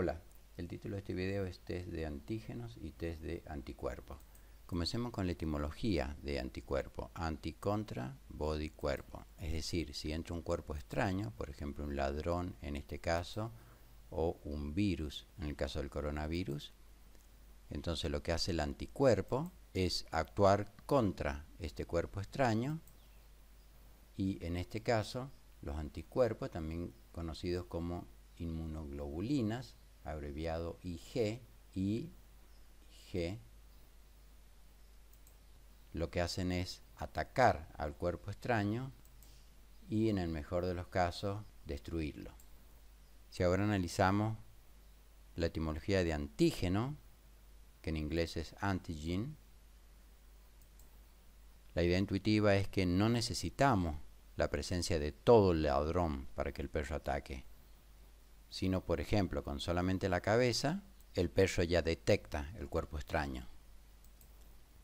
Hola, el título de este video es test de antígenos y test de anticuerpos. Comencemos con la etimología de anticuerpo, anticontra body cuerpo. Es decir, si entra un cuerpo extraño, por ejemplo un ladrón en este caso, o un virus en el caso del coronavirus, entonces lo que hace el anticuerpo es actuar contra este cuerpo extraño y en este caso los anticuerpos, también conocidos como inmunoglobulinas, abreviado IG, y G, lo que hacen es atacar al cuerpo extraño y en el mejor de los casos destruirlo. Si ahora analizamos la etimología de antígeno, que en inglés es antigen, la idea intuitiva es que no necesitamos la presencia de todo el ladrón para que el perro ataque sino por ejemplo con solamente la cabeza, el perro ya detecta el cuerpo extraño.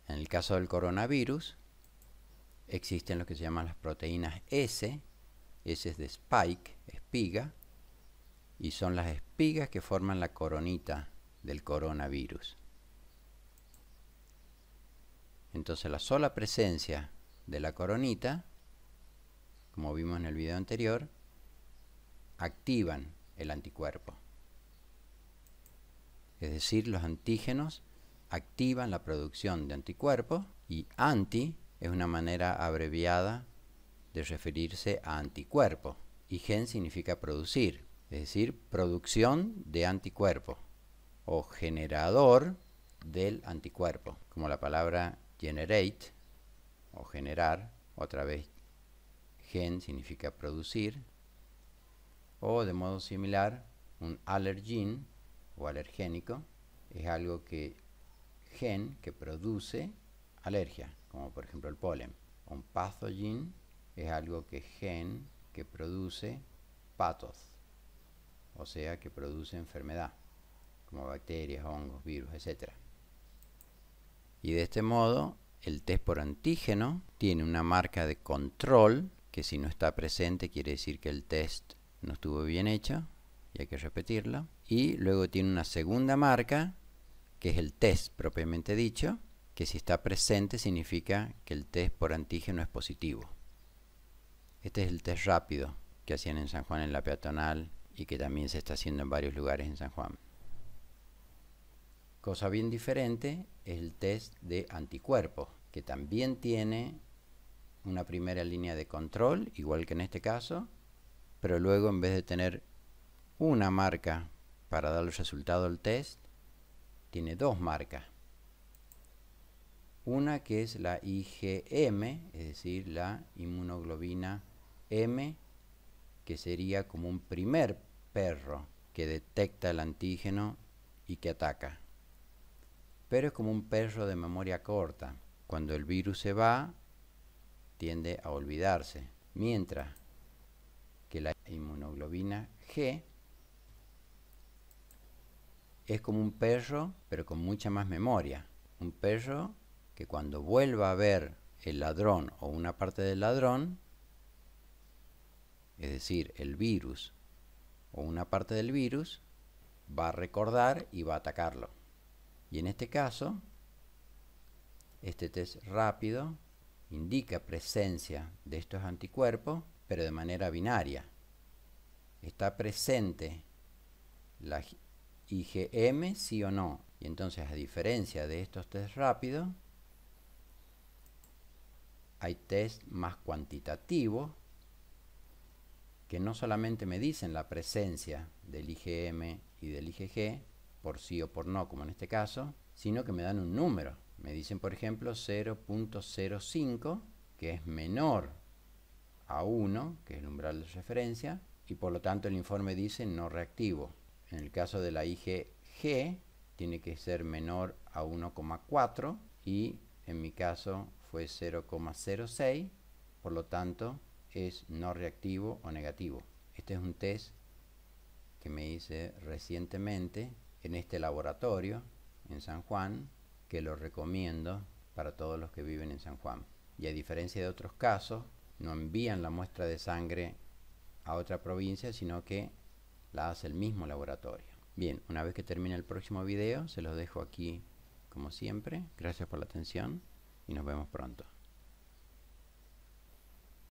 En el caso del coronavirus, existen lo que se llaman las proteínas S, S es de spike, espiga, y son las espigas que forman la coronita del coronavirus. Entonces la sola presencia de la coronita, como vimos en el video anterior, activan el anticuerpo. Es decir, los antígenos activan la producción de anticuerpos y anti es una manera abreviada de referirse a anticuerpo. Y gen significa producir, es decir, producción de anticuerpo o generador del anticuerpo, como la palabra generate o generar, otra vez gen significa producir, o de modo similar, un allergen o alergénico es algo que gen que produce alergia, como por ejemplo el polen. Un pathogen es algo que gen que produce patos, o sea que produce enfermedad, como bacterias, hongos, virus, etc. Y de este modo, el test por antígeno tiene una marca de control, que si no está presente quiere decir que el test no estuvo bien hecha y hay que repetirla. Y luego tiene una segunda marca, que es el test propiamente dicho, que si está presente significa que el test por antígeno es positivo. Este es el test rápido que hacían en San Juan en la peatonal y que también se está haciendo en varios lugares en San Juan. Cosa bien diferente es el test de anticuerpos, que también tiene una primera línea de control, igual que en este caso, pero luego en vez de tener una marca para dar el resultado al test, tiene dos marcas. Una que es la IgM, es decir, la inmunoglobina M, que sería como un primer perro que detecta el antígeno y que ataca. Pero es como un perro de memoria corta. Cuando el virus se va, tiende a olvidarse. Mientras inmunoglobina G. Es como un perro, pero con mucha más memoria. Un perro que cuando vuelva a ver el ladrón o una parte del ladrón, es decir, el virus o una parte del virus, va a recordar y va a atacarlo. Y en este caso, este test rápido indica presencia de estos anticuerpos, pero de manera binaria. ¿Está presente la IgM, sí o no? Y entonces, a diferencia de estos test rápidos, hay test más cuantitativos que no solamente me dicen la presencia del IgM y del IgG, por sí o por no, como en este caso, sino que me dan un número. Me dicen, por ejemplo, 0.05, que es menor a 1, que es el umbral de referencia, y por lo tanto el informe dice no reactivo. En el caso de la IgG tiene que ser menor a 1,4 y en mi caso fue 0,06, por lo tanto es no reactivo o negativo. Este es un test que me hice recientemente en este laboratorio en San Juan, que lo recomiendo para todos los que viven en San Juan. Y a diferencia de otros casos, no envían la muestra de sangre a otra provincia, sino que la hace el mismo laboratorio. Bien, una vez que termine el próximo video, se los dejo aquí como siempre. Gracias por la atención y nos vemos pronto.